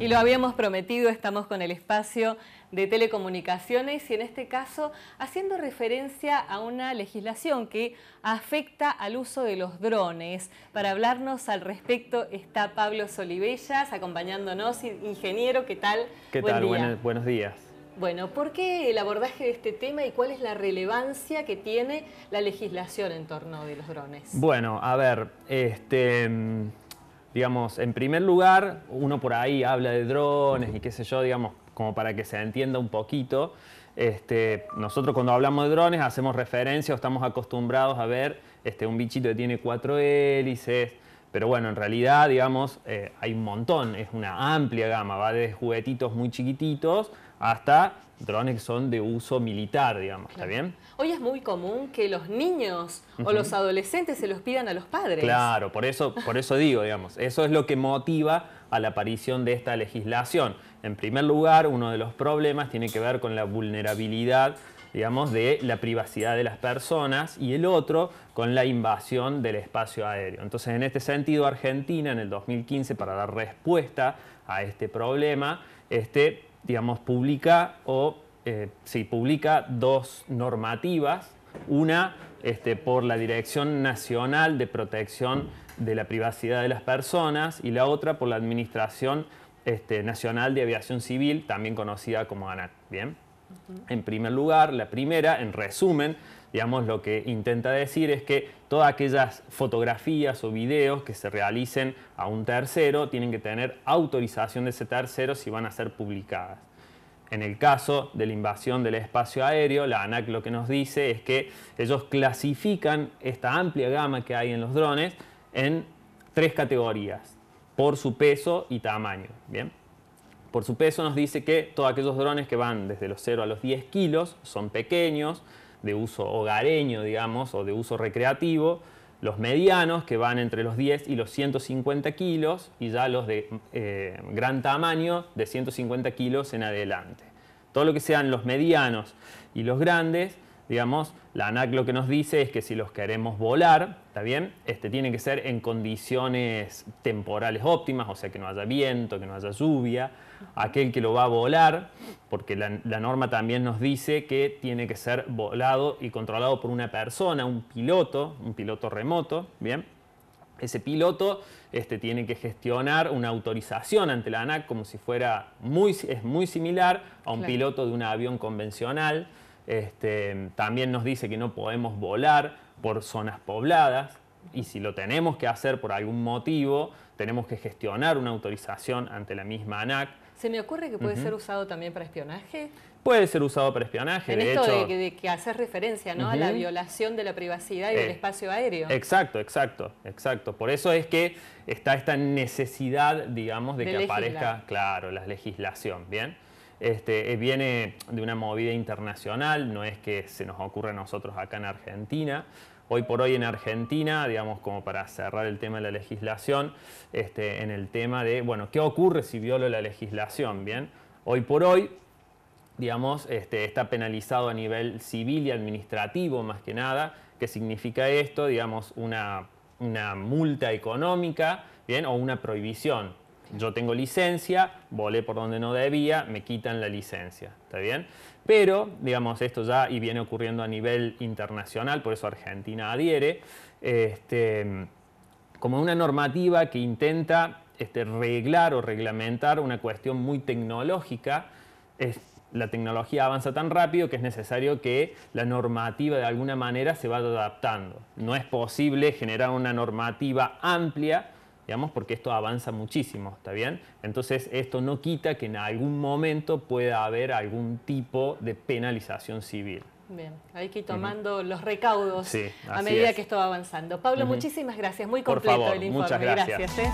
Y lo habíamos prometido, estamos con el espacio de telecomunicaciones y en este caso haciendo referencia a una legislación que afecta al uso de los drones. Para hablarnos al respecto está Pablo Solivellas acompañándonos, ingeniero, ¿qué tal? ¿Qué tal? buenos días. Bueno, ¿por qué el abordaje de este tema y cuál es la relevancia que tiene la legislación en torno de los drones? Bueno, a ver, este Digamos, en primer lugar, uno por ahí habla de drones y qué sé yo, digamos, como para que se entienda un poquito. Este, nosotros cuando hablamos de drones hacemos referencia o estamos acostumbrados a ver este, un bichito que tiene cuatro hélices, pero bueno, en realidad, digamos, eh, hay un montón, es una amplia gama, va de juguetitos muy chiquititos hasta drones que son de uso militar, digamos, ¿está bien? Hoy es muy común que los niños o los adolescentes se los pidan a los padres. Claro, por eso, por eso digo, digamos, eso es lo que motiva a la aparición de esta legislación. En primer lugar, uno de los problemas tiene que ver con la vulnerabilidad digamos, de la privacidad de las personas y el otro con la invasión del espacio aéreo. Entonces, en este sentido, Argentina en el 2015, para dar respuesta a este problema, este, digamos, publica o eh, publica dos normativas, una este, por la Dirección Nacional de Protección de la Privacidad de las Personas y la otra por la Administración este, Nacional de Aviación Civil, también conocida como ANAC. ¿Bien? En primer lugar, la primera, en resumen, digamos, lo que intenta decir es que todas aquellas fotografías o videos que se realicen a un tercero tienen que tener autorización de ese tercero si van a ser publicadas. En el caso de la invasión del espacio aéreo, la ANAC lo que nos dice es que ellos clasifican esta amplia gama que hay en los drones en tres categorías, por su peso y tamaño. ¿bien? Por su peso nos dice que todos aquellos drones que van desde los 0 a los 10 kilos son pequeños, de uso hogareño, digamos, o de uso recreativo, los medianos que van entre los 10 y los 150 kilos y ya los de eh, gran tamaño de 150 kilos en adelante. Todo lo que sean los medianos y los grandes digamos, la ANAC lo que nos dice es que si los queremos volar, ¿está Este, tiene que ser en condiciones temporales óptimas, o sea, que no haya viento, que no haya lluvia. Aquel que lo va a volar, porque la, norma también nos dice que tiene que ser volado y controlado por una persona, un piloto, un piloto remoto, ¿bien? ese piloto este, tiene que gestionar una autorización ante la ANAC como si fuera muy, es muy similar a un piloto de un avión convencional. Este, también nos dice que no podemos volar por zonas pobladas y si lo tenemos que hacer por algún motivo, tenemos que gestionar una autorización ante la misma ANAC. ¿Se me ocurre que puede ser usado también para espionaje? Puede ser usado para espionaje. de esto de, de, que haces referencia a la violación de la privacidad y del eh, espacio aéreo. Exacto, exacto, exacto. Por eso es que está esta necesidad, digamos, de, que aparezca, claro, la legislación. Bien. Este, eh, viene de una movida internacional, no es que se nos ocurra a nosotros acá en Argentina. Hoy por hoy en Argentina, digamos, como para cerrar el tema de la legislación, este, en el tema de, bueno, ¿qué ocurre si violo la legislación? Bien, hoy por hoy, digamos, este, está penalizado a nivel civil y administrativo más que nada. ¿Qué significa esto? Digamos, una, una multa económica, bien, o una prohibición. Yo tengo licencia, volé por donde no debía, me quitan la licencia, ¿está bien? Pero, digamos, esto ya y viene ocurriendo a nivel internacional, por eso Argentina adhiere, este, como una normativa que intenta este, reglar o reglamentar una cuestión muy tecnológica. la tecnología avanza tan rápido que es necesario que la normativa de alguna manera se vaya adaptando. No es posible generar una normativa amplia digamos, porque esto avanza muchísimo, ¿está bien? Entonces, esto no quita que en algún momento pueda haber algún tipo de penalización civil. Bien, hay que ir tomando los recaudos a medida que esto va avanzando. Pablo, muchísimas gracias, muy completo el informe. Muchas gracias. ¿eh?